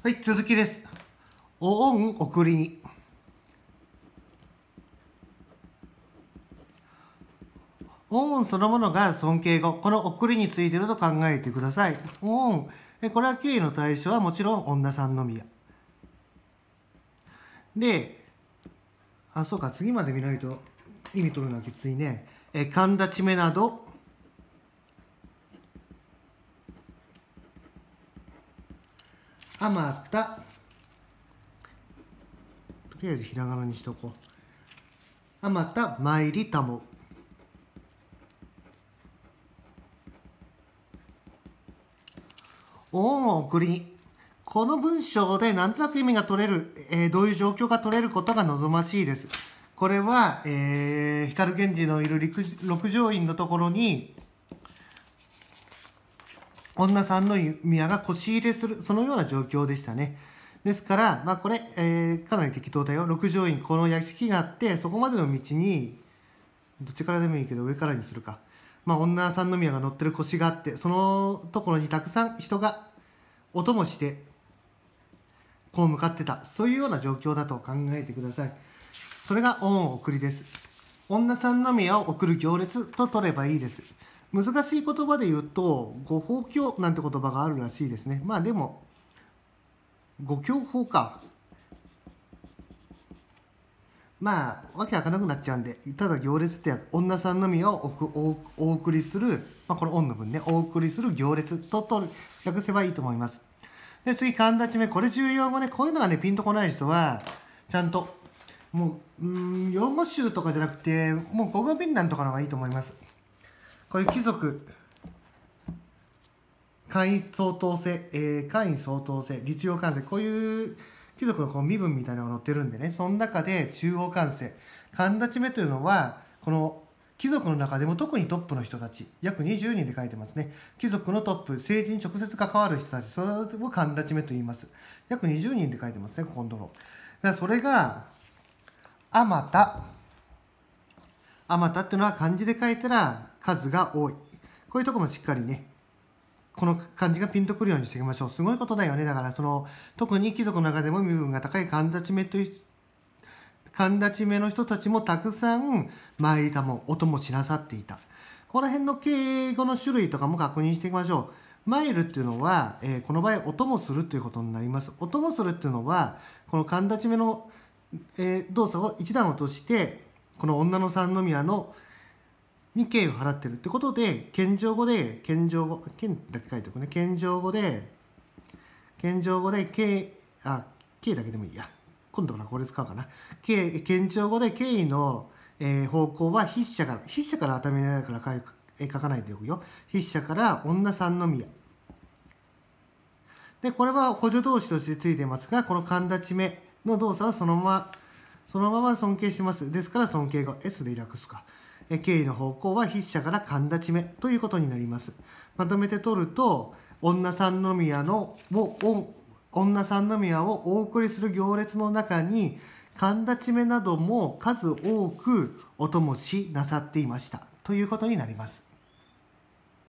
はい、続きです。お恩送りに。お恩そのものが尊敬語、この送りについてると考えてください。お恩、これは敬意の対象はもちろん女さんのみや。で、あ、そうか、次まで見ないと意味取るのはきついね。え、神田ちめなど、あまたとりあえずひらがなにしとこうあまた参りたもお恩を送りこの文章でなんとなく意味が取れる、えー、どういう状況が取れることが望ましいですこれは、えー、光源氏のいる六条院のところに女さんの宮が腰入れする、そのような状況でしたね。ですから、まあ、これ、えー、かなり適当だよ。六条院、この屋敷があって、そこまでの道に、どっちからでもいいけど、上からにするか。まあ、女三宮が乗ってる腰があって、そのところにたくさん人が、お供して、こう向かってた。そういうような状況だと考えてください。それが恩を送りです。女三宮を送る行列と取ればいいです。難しい言葉で言うとご法教なんて言葉があるらしいですねまあでもご教法かまあわけ開かなくなっちゃうんでただ行列って女さんのみをお送りする、まあ、この「恩」の文ねお送りする行列とと訳せばいいと思いますで次神田ちめこれ重要語ねこういうのがねピンとこない人はちゃんともううん用語集とかじゃなくてもう語学なんとかの方がいいと思いますこういう貴族会員相当性、えー、会員相当性律令関税こういう貴族のこう身分みたいなのが載ってるんでねその中で中央関税神立目というのはこの貴族の中でも特にトップの人たち約20人で書いてますね貴族のトップ政治に直接関わる人たちそれを神立目と言います約20人で書いてますね今度のだからそれがあまたあまたっていうのは漢字で書いたら数が多い。こういうとこもしっかりね、この漢字がピンとくるようにしていきましょう。すごいことだよね。だからその、特に貴族の中でも身分が高い神立ち目という、神立ち目の人たちもたくさん参りたも、音も知らさっていた。この辺の敬語の種類とかも確認していきましょう。マイルっていうのは、えー、この場合、音もするということになります。音もするっていうのは、この神立ち目の、えー、動作を一段落として、この女の三宮の、に敬意を払ってるってことで謙譲語で謙譲語謙だけ書いておくね謙譲語で謙譲語で敬あ敬だけでもいいや今度からこれ使うかな敬謙譲語で敬意の、えー、方向は筆者から筆者から頭にから書書かないでおくよ筆者から女三宮でこれは補助動詞としてついてますがこの勘立ち目の動作はそのままそのまま尊敬してますですから尊敬語 S で略すか経緯の方向は筆者から神立ち目ということになります。まとめて取ると女三宮のを女三宮をお送りする行列の中に神立ち目なども数多くお供しなさっていましたということになります。